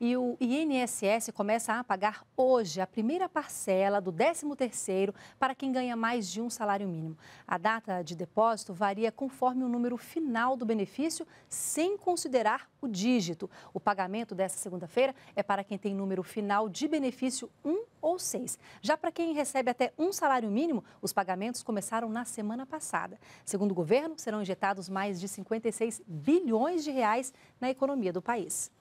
E o INSS começa a pagar hoje a primeira parcela do 13º para quem ganha mais de um salário mínimo. A data de depósito varia conforme o número final do benefício, sem considerar o dígito. O pagamento dessa segunda-feira é para quem tem número final de benefício 1 ou 6. Já para quem recebe até um salário mínimo, os pagamentos começaram na semana passada. Segundo o governo, serão injetados mais de 56 bilhões de reais na economia do país.